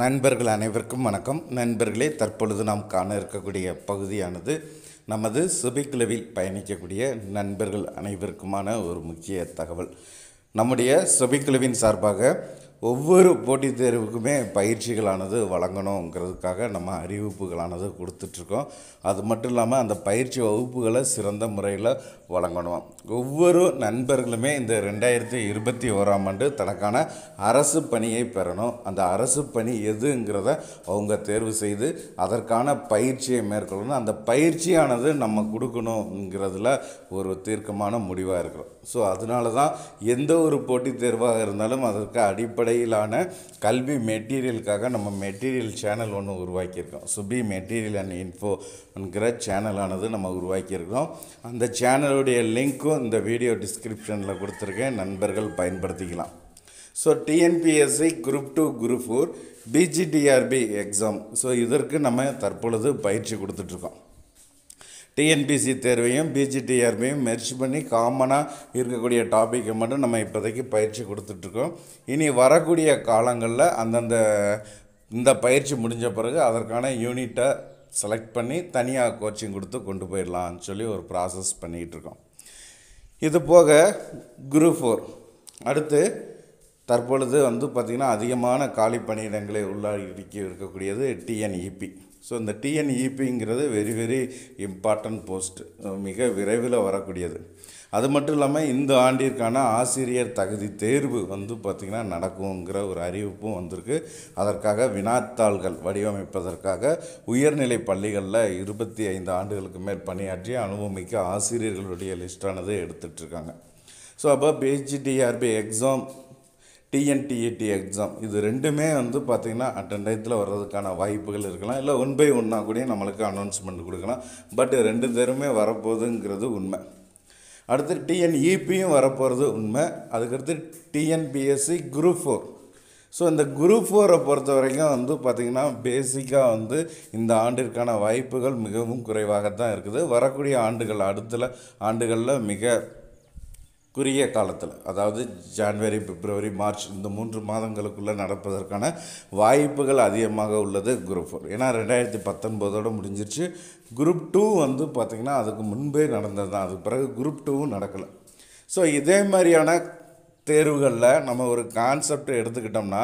நண்பர்கள் அனைவருக்கும் வணக்கம் நண்பர்களே தற்பொழுது நாம் காண இருக்கக்கூடிய பகுதியானது நமது சுபிக்குழுவில் பயணிக்கக்கூடிய நண்பர்கள் அனைவருக்குமான ஒரு முக்கிய தகவல் நம்முடைய சுபிக்குழுவின் சார்பாக ஒவ்வொரு போட்டித் தேர்வுக்குமே பயிற்சிகளானது வழங்கணுங்கிறதுக்காக நம்ம அறிவிப்புகளானது கொடுத்துட்ருக்கோம் அது மட்டும் இல்லாமல் அந்த பயிற்சி வகுப்புகளை சிறந்த முறையில் வழங்கணும் ஒவ்வொரு நண்பர்களுமே இந்த ரெண்டாயிரத்தி இருபத்தி ஓராம் ஆண்டு தனக்கான அரசு பணியை பெறணும் அந்த அரசு பணி எதுங்கிறத அவங்க தேர்வு செய்து அதற்கான பயிற்சியை மேற்கொள்ளணும் அந்த பயிற்சியானது நம்ம கொடுக்கணுங்கிறதுல ஒரு தீர்க்கமான முடிவாக இருக்கிறோம் ஸோ அதனால தான் எந்த ஒரு போட்டித் தேர்வாக இருந்தாலும் அதற்கு அடிப்படையிலான கல்வி மெட்டீரியலுக்காக நம்ம மெட்டீரியல் சேனல் ஒன்று உருவாக்கியிருக்கோம் சுபி மெட்டீரியல் அண்ட் இன்ஃபோ என்கிற சேனலானது நம்ம உருவாக்கியிருக்கோம் அந்த சேனலுடைய லிங்க்கும் இந்த வீடியோ டிஸ்கிரிப்ஷனில் கொடுத்துருக்கேன் நண்பர்கள் பயன்படுத்திக்கலாம் so TNPSC group two group four PGTRB exam so இதற்கு நம்ம தற்பொழுது பயிற்சி கொடுத்துட்ருக்கோம் டிஎன்பிசி தேர்வையும் பிஜிடிஆர்பையும் மெர்ச் பண்ணி காமனாக இருக்கக்கூடிய டாப்பிக்கை மட்டும் நம்ம இப்போதைக்கு பயிற்சி கொடுத்துட்ருக்கோம் இனி வரக்கூடிய காலங்களில் அந்தந்த இந்த பயிற்சி முடிஞ்ச பிறகு அதற்கான யூனிட்டை செலக்ட் பண்ணி தனியாக கோச்சிங் கொடுத்து கொண்டு போயிடலாம்னு சொல்லி ஒரு ப்ராசஸ் பண்ணிக்கிட்டு இருக்கோம் இது போக குரூப் ஃபோர் அடுத்து தற்பொழுது வந்து பார்த்திங்கன்னா அதிகமான காலி பணியிடங்களை உள்ளாக்கி இருக்கக்கூடியது டிஎன்இபி ஸோ இந்த டிஎன்இபிங்கிறது வெரி வெரி இம்பார்ட்டன்ட் போஸ்ட் மிக விரைவில் வரக்கூடியது அது மட்டும் இல்லாமல் இந்த ஆண்டிற்கான ஆசிரியர் தகுதி தேர்வு வந்து பார்த்திங்கன்னா நடக்குங்கிற ஒரு அறிவிப்பும் வந்திருக்கு அதற்காக வினாத்தாள்கள் வடிவமைப்பதற்காக உயர்நிலை பள்ளிகளில் இருபத்தி ஐந்து ஆண்டுகளுக்கு மேல் பணியாற்றி அனுபவமிக்க ஆசிரியர்களுடைய லிஸ்டானது எடுத்துகிட்ருக்காங்க ஸோ அப்போ PHTRB exam TNTET exam e இது ரெண்டுமே வந்து பார்த்திங்கன்னா அட்டன் வர்றதுக்கான வாய்ப்புகள் இருக்கலாம் இல்லை ஒன் பை ஒன்னாக கூட நம்மளுக்கு அனௌன்ஸ்மெண்ட் கொடுக்கலாம் பட் ரெண்டு பேருமே வரப்போகுதுங்கிறது உண்மை அடுத்து டிஎன்இபியும் e வரப்போகிறது உண்மை அதுக்கடுத்து டிஎன்பிஎஸ்சி குரூப் ஃபோர் ஸோ இந்த குரூப் ஃபோரை பொறுத்த வரைக்கும் வந்து பார்த்திங்கன்னா பேசிக்காக வந்து இந்த ஆண்டிற்கான வாய்ப்புகள் மிகவும் குறைவாக தான் இருக்குது வரக்கூடிய ஆண்டுகள் அடுத்த ஆண்டுகளில் மிக குறுகிய காலத்தில் அதாவது ஜான்வரி பிப்ரவரி மார்ச் இந்த மூன்று மாதங்களுக்குள்ளே நடப்பதற்கான வாய்ப்புகள் அதிகமாக உள்ளது குரூப் ஃபோர் ஏன்னா ரெண்டாயிரத்தி பத்தொன்பதோடு முடிஞ்சிருச்சு குரூப் டூ வந்து பார்த்திங்கன்னா அதுக்கு முன்பே நடந்தது தான் அதுக்கு பிறகு குரூப் டூவும் நடக்கலை ஸோ இதே மாதிரியான தேர்வுகளில் நம்ம ஒரு கான்செப்ட் எடுத்துக்கிட்டோம்னா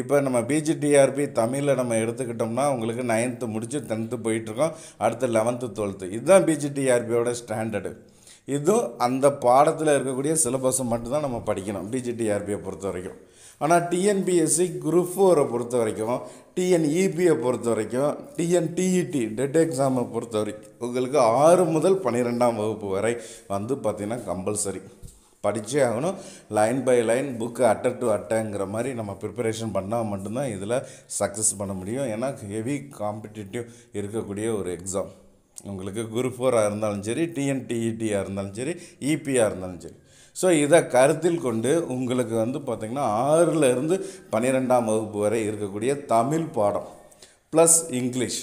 இப்போ நம்ம பிஜிடிஆர்பி தமிழில் நம்ம எடுத்துக்கிட்டோம்னா உங்களுக்கு நைன்த்து முடித்து டென்த்து போயிட்டுருக்கோம் அடுத்து லெவன்த்து டுவெல்த்து இதுதான் பிஜிடிஆர்பியோட ஸ்டாண்டர்டு இதுவும் அந்த பாடத்தில் இருக்கக்கூடிய சிலபஸை மட்டும்தான் நம்ம படிக்கணும் டிஜிடிஆர்பியை பொறுத்த வரைக்கும் ஆனால் டிஎன்பிஎஸ்சி குரூப் ஃபோரை பொறுத்த வரைக்கும் டிஎன்இபியை e பொறுத்த வரைக்கும் டிஎன்டிஇடி டெட் எக்ஸாமை பொறுத்த வரைக்கும் உங்களுக்கு ஆறு முதல் பன்னிரெண்டாம் வகுப்பு வரை வந்து பார்த்திங்கன்னா கம்பல்சரி படித்தே ஆகணும் லைன் பை லைன் புக்கு அட்ட டு அட்டைங்கிற மாதிரி நம்ம ப்ரிப்பரேஷன் பண்ணால் மட்டும்தான் இதில் சக்ஸஸ் பண்ண முடியும் ஏன்னா ஹெவி காம்படிட்டிவ் இருக்கக்கூடிய ஒரு எக்ஸாம் உங்களுக்கு குரூப் ஃபோராக இருந்தாலும் சரி டிஎன்டிஇடியாக e இருந்தாலும் சரி இபியாக e இருந்தாலும் சரி ஸோ இதை கருத்தில் கொண்டு உங்களுக்கு வந்து பார்த்திங்கன்னா ஆறுலேருந்து பன்னிரெண்டாம் வகுப்பு வரை இருக்கக்கூடிய தமிழ் பாடம் ப்ளஸ் இங்கிலீஷ்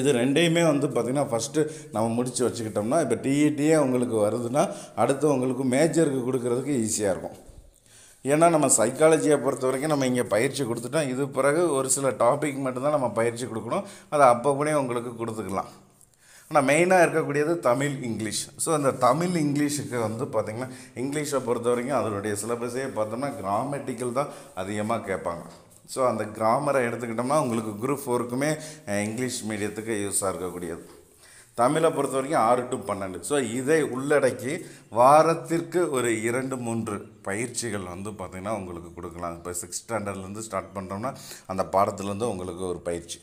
இது ரெண்டையுமே வந்து பார்த்திங்கன்னா ஃபஸ்ட்டு நம்ம முடித்து வச்சுக்கிட்டோம்னா இப்போ டிஇடியே e உங்களுக்கு வருதுன்னா அடுத்து உங்களுக்கு மேஜருக்கு கொடுக்குறதுக்கு ஈஸியாக இருக்கும் ஏன்னா நம்ம சைக்காலஜியை பொறுத்த வரைக்கும் நம்ம இங்கே பயிற்சி கொடுத்துட்டோம் இது பிறகு ஒரு சில டாபிக் மட்டும்தான் நம்ம பயிற்சி கொடுக்கணும் அதை அப்போ உங்களுக்கு கொடுத்துக்கலாம் ஆனால் மெயினாக இருக்கக்கூடியது தமிழ் இங்கிலீஷ் ஸோ அந்த தமிழ் இங்கிலீஷுக்கு வந்து பார்த்திங்கன்னா இங்கிலீஷை பொறுத்த வரைக்கும் அதனுடைய சிலபஸே பார்த்தோம்னா கிராமட்டிக்கல் தான் அதிகமாக கேட்பாங்க ஸோ அந்த கிராமரை எடுத்துக்கிட்டோம்னா உங்களுக்கு குரூப் ஃபோருக்குமே இங்கிலீஷ் மீடியத்துக்கு யூஸாக இருக்கக்கூடியது தமிழை பொறுத்த வரைக்கும் ஆறு டு பன்னெண்டு ஸோ இதை உள்ளடக்கி வாரத்திற்கு ஒரு இரண்டு மூன்று பயிற்சிகள் வந்து பார்த்திங்கன்னா உங்களுக்கு கொடுக்கலாம் இப்போ சிக்ஸ் ஸ்டாண்டர்ட்லேருந்து ஸ்டார்ட் பண்ணுறோம்னா அந்த பாடத்துலேருந்து உங்களுக்கு ஒரு பயிற்சி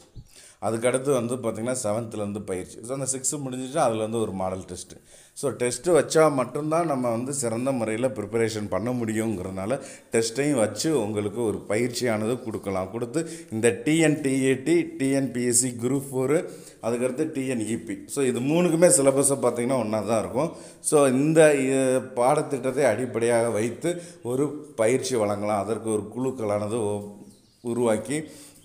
அதுக்கடுத்து வந்து பார்த்திங்கன்னா செவன்த்துலேருந்து பயிற்சி ஸோ அந்த சிக்ஸ்த்து முடிஞ்சிட்டு அதில் வந்து ஒரு மாடல் டெஸ்ட்டு ஸோ டெஸ்ட்டு வச்சா மட்டும்தான் நம்ம வந்து சிறந்த முறையில் ப்ரிப்பரேஷன் பண்ண முடியுங்கிறதுனால டெஸ்ட்டையும் வச்சு உங்களுக்கு ஒரு பயிற்சியானது கொடுக்கலாம் கொடுத்து இந்த டிஎன்டிஏடி டிஎன்பிஎஸ்சி குரூப் ஃபோரு அதுக்கடுத்து டிஎன்இபி ஸோ e இது மூணுக்குமே சிலபஸை பார்த்திங்கன்னா ஒன்றா தான் இருக்கும் ஸோ இந்த பாடத்திட்டத்தை அடிப்படையாக வைத்து ஒரு பயிற்சி வழங்கலாம் அதற்கு ஒரு குழுக்களானது உருவாக்கி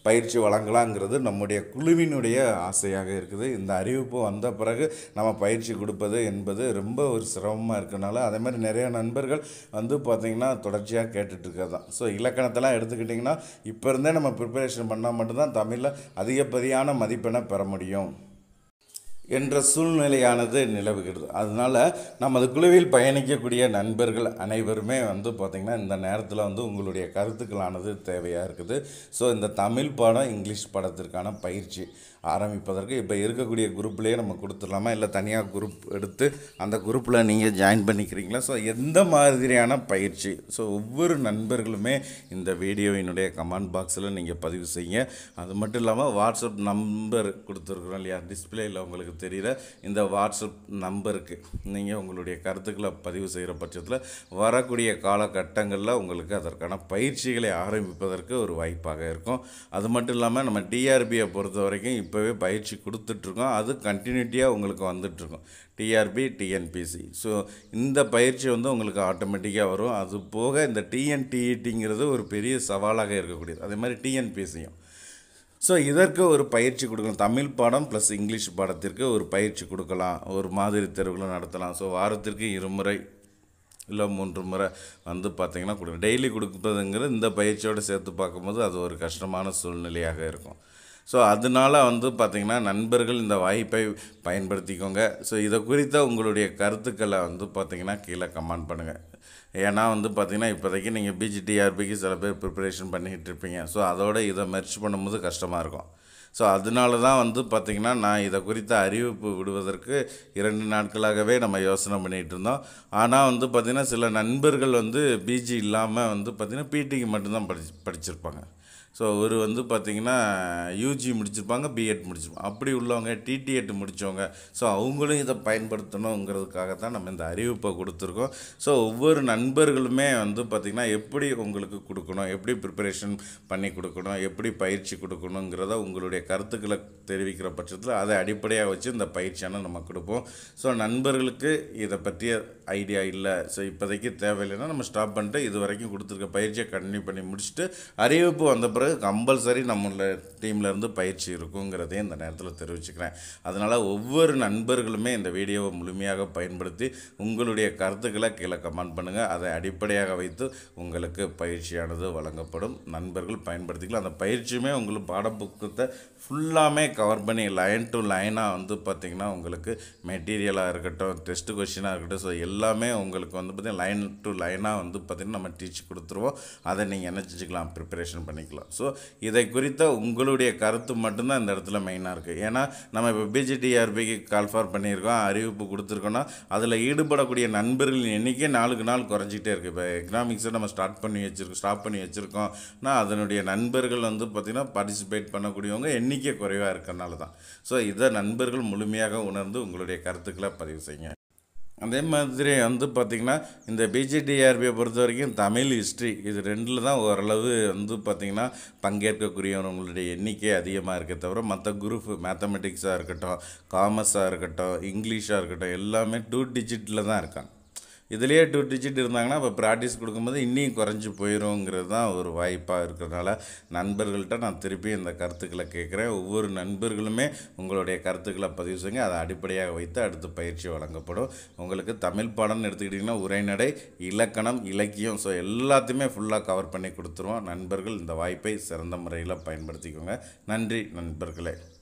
பயிற்சி வழங்கலாங்கிறது நம்முடைய குழுவினுடைய ஆசையாக இருக்குது இந்த அறிவிப்பு வந்த பிறகு நம்ம பயிற்சி கொடுப்பது என்பது ரொம்ப ஒரு சிரமமாக இருக்கனால அதே மாதிரி நிறைய நண்பர்கள் வந்து பார்த்திங்கன்னா தொடர்ச்சியாக கேட்டுட்ருக்கிறது தான் ஸோ இலக்கணத்தெல்லாம் எடுத்துக்கிட்டிங்கன்னா இப்போ இருந்தே நம்ம ப்ரிப்பரேஷன் பண்ணால் மட்டும்தான் தமிழில் அதிகப்பதியான மதிப்பெண்ணை பெற முடியும் என்ற சூழ்நிலையானது நிலவுகிறது அதனால் நமது குழுவில் பயணிக்கக்கூடிய நண்பர்கள் அனைவருமே வந்து பார்த்திங்கன்னா இந்த நேரத்தில் வந்து உங்களுடைய கருத்துக்களானது தேவையாக இருக்குது ஸோ இந்த தமிழ் படம் இங்கிலீஷ் படத்திற்கான பயிற்சி ஆரம்பிப்பதற்கு இப்போ இருக்கக்கூடிய குரூப்லேயே நம்ம கொடுத்துடலாமா இல்லை தனியாக குரூப் எடுத்து அந்த குரூப்பில் நீங்கள் ஜாயின் பண்ணிக்கிறீங்களா ஸோ எந்த மாதிரியான பயிற்சி ஸோ ஒவ்வொரு நண்பர்களுமே இந்த வீடியோவினுடைய கமெண்ட் பாக்ஸில் நீங்கள் பதிவு செய்யுங்க அது மட்டும் இல்லாமல் வாட்ஸ்அப் நம்பர் கொடுத்துருக்குறோம் இல்லையா டிஸ்பிளேயில் உங்களுக்கு தெரியல இந்த வாட்ஸ்அப் நம்பருக்கு நீங்கள் உங்களுடைய கருத்துக்களை பதிவு செய்கிற பட்சத்தில் வரக்கூடிய காலகட்டங்களில் உங்களுக்கு அதற்கான பயிற்சிகளை ஆரம்பிப்பதற்கு ஒரு வாய்ப்பாக இருக்கும் அது மட்டும் இல்லாமல் நம்ம டிஆர்பியை பொறுத்த வரைக்கும் இப்போ இப்போவே பயிற்சி கொடுத்துட்ருக்கோம் அது கண்டினியூட்டியாக உங்களுக்கு வந்துட்ருக்கும் டிஆர்பி டிஎன்பிசி ஸோ இந்த பயிற்சி வந்து உங்களுக்கு ஆட்டோமேட்டிக்காக வரும் அது போக இந்த டிஎன்டிஇடிங்கிறது e ஒரு பெரிய சவாலாக இருக்கக்கூடியது அதே மாதிரி டிஎன்பிசியும் ஸோ இதற்கு ஒரு பயிற்சி கொடுக்கணும் தமிழ் பாடம் ப்ளஸ் இங்கிலீஷ் பாடத்திற்கு ஒரு பயிற்சி கொடுக்கலாம் ஒரு மாதிரி தேர்வுகளும் நடத்தலாம் ஸோ வாரத்திற்கு இருமுறை இல்லை மூன்று முறை வந்து பார்த்திங்கன்னா கொடுக்கணும் டெய்லி கொடுப்பதுங்கிற இந்த பயிற்சியோடு சேர்த்து பார்க்கும்போது அது ஒரு கஷ்டமான சூழ்நிலையாக இருக்கும் ஸோ அதனால் வந்து பார்த்திங்கன்னா நண்பர்கள் இந்த வாய்ப்பை பயன்படுத்திக்கோங்க ஸோ இதை குறித்த உங்களுடைய கருத்துக்களை வந்து பார்த்திங்கன்னா கீழே கமெண்ட் பண்ணுங்கள் ஏன்னா வந்து பார்த்திங்கன்னா இப்போதைக்கு நீங்கள் பிஜிடிஆர்பிக்கு சில பேர் ப்ரிப்பரேஷன் பண்ணிக்கிட்டு இருப்பீங்க ஸோ அதோட இதை மெர்ச் பண்ணும்போது கஷ்டமாக இருக்கும் ஸோ அதனால தான் வந்து பார்த்திங்கன்னா நான் இதை குறித்த அறிவிப்பு விடுவதற்கு இரண்டு நாட்களாகவே நம்ம யோசனை பண்ணிகிட்டு இருந்தோம் ஆனால் வந்து பார்த்திங்கன்னா சில நண்பர்கள் வந்து பிஜி இல்லாமல் வந்து பார்த்திங்கன்னா பிடிக்கு மட்டும்தான் படி படிச்சிருப்பாங்க ஸோ இவர் வந்து பார்த்திங்கன்னா யூஜி முடிச்சிருப்பாங்க பிஎட் முடிச்சிருப்பாங்க அப்படி உள்ளவங்க டிடிஎட் முடித்தவங்க ஸோ அவங்களும் இதை பயன்படுத்தணுங்கிறதுக்காக தான் நம்ம இந்த அறிவிப்பை கொடுத்துருக்கோம் ஸோ ஒவ்வொரு நண்பர்களுமே வந்து பார்த்திங்கன்னா எப்படி உங்களுக்கு கொடுக்கணும் எப்படி ப்ரிப்பரேஷன் பண்ணி கொடுக்கணும் எப்படி பயிற்சி கொடுக்கணுங்கிறத உங்களுடைய கருத்துக்களை தெரிவிக்கிற பட்சத்தில் அதை அடிப்படையாக வச்சு இந்த பயிற்சியான நம்ம கொடுப்போம் ஸோ நண்பர்களுக்கு இதை பற்றிய ஐடியா இல்லை ஸோ இப்போதைக்கு தேவையில்லைன்னா நம்ம ஸ்டாப் பண்ணிட்டு இது வரைக்கும் கொடுத்துருக்க பயிற்சியை கண்டினியூ பண்ணி முடிச்சுட்டு அறிவிப்பு வந்த பிறகு கம்பல்சரி நம்மளோட இருந்து பயிற்சி இருக்குங்கிறதையும் இந்த நேரத்தில் தெரிவிச்சுக்கிறேன் அதனால் ஒவ்வொரு நண்பர்களுமே இந்த வீடியோவை முழுமையாக பயன்படுத்தி உங்களுடைய கருத்துக்களை கீழே கமெண்ட் பண்ணுங்கள் அதை அடிப்படையாக வைத்து உங்களுக்கு பயிற்சியானது வழங்கப்படும் நண்பர்கள் பயன்படுத்திக்கலாம் அந்த பயிற்சியுமே உங்களுக்கு பாடப்புக்கத்தை ஃபுல்லாமே கவர் பண்ணி லைன் டு லைனாக வந்து பார்த்திங்கன்னா உங்களுக்கு மெட்டீரியலாக இருக்கட்டும் டெஸ்ட் கொஷினாக இருக்கட்டும் ஸோ எல்லாமே உங்களுக்கு வந்து பார்த்திங்கன்னா லைன் டு லைனாக வந்து பார்த்திங்கன்னா நம்ம டீச் கொடுத்துருவோம் அதை நீங்கள் என்ன செஞ்சுக்கலாம் ப்ரிப்பரேஷன் பண்ணிக்கலாம் ஸோ இதை குறித்த உங்களுடைய கருத்து மட்டும்தான் இந்த இடத்துல மெயினாக இருக்குது ஏன்னா நம்ம இப்போ பிஜிடிஆர்பிக்கு கால் ஃபார் பண்ணியிருக்கோம் அறிவிப்பு கொடுத்துருக்கோன்னா அதில் ஈடுபடக்கூடிய நண்பர்களின் எண்ணிக்கை நாளுக்கு நாள் குறைஞ்சிக்கிட்டே இருக்குது இப்போ எக்கனாமிக்ஸை நம்ம ஸ்டார்ட் பண்ணி வச்சுருக்கோம் ஸ்டாப் பண்ணி வச்சுருக்கோம்னா அதனுடைய நண்பர்கள் வந்து பார்த்திங்கன்னா பார்ட்டிசிபேட் பண்ணக்கூடியவங்க எண்ணிக்கை குறைவாக இருக்கிறனால தான் ஸோ இதை நண்பர்கள் முழுமையாக உணர்ந்து உங்களுடைய கருத்துக்களை பதிவு செய்யுங்க அதே மாதிரி வந்து பார்த்திங்கன்னா இந்த பிஜேடிஆர்பியை பொறுத்த வரைக்கும் தமிழ் ஹிஸ்ட்ரி இது ரெண்டில் தான் ஓரளவு வந்து பார்த்திங்கன்னா பங்கேற்கக்கூடியவங்களுடைய எண்ணிக்கை அதிகமாக இருக்க தவிர மற்ற குரூப் மேத்தமெட்டிக்ஸாக இருக்கட்டும் காமர்ஸாக இருக்கட்டும் இங்கிலீஷாக இருக்கட்டும் எல்லாமே டூ டிஜிட்டில் தான் இருக்காங்க இதுலேயே டூ டிஜிட் இருந்தாங்கன்னா இப்போ ப்ராக்டிஸ் கொடுக்கும்போது இன்னும் குறைஞ்சி போயிடும்ங்கிறது தான் ஒரு வாய்ப்பாக இருக்கிறதுனால நண்பர்கள்ட்ட நான் திருப்பி இந்த கருத்துக்களை கேட்குறேன் ஒவ்வொரு நண்பர்களுமே உங்களுடைய கருத்துக்களை பதிவு செய்யுங்க அதை அடிப்படையாக வைத்து அடுத்து பயிற்சி வழங்கப்படும் உங்களுக்கு தமிழ் பாடம்னு எடுத்துக்கிட்டிங்கன்னா உரைநடை இலக்கணம் இலக்கியம் ஸோ எல்லாத்தையுமே ஃபுல்லாக கவர் பண்ணி கொடுத்துருவோம் நண்பர்கள் இந்த வாய்ப்பை சிறந்த முறையில் பயன்படுத்திக்கோங்க நன்றி நண்பர்களே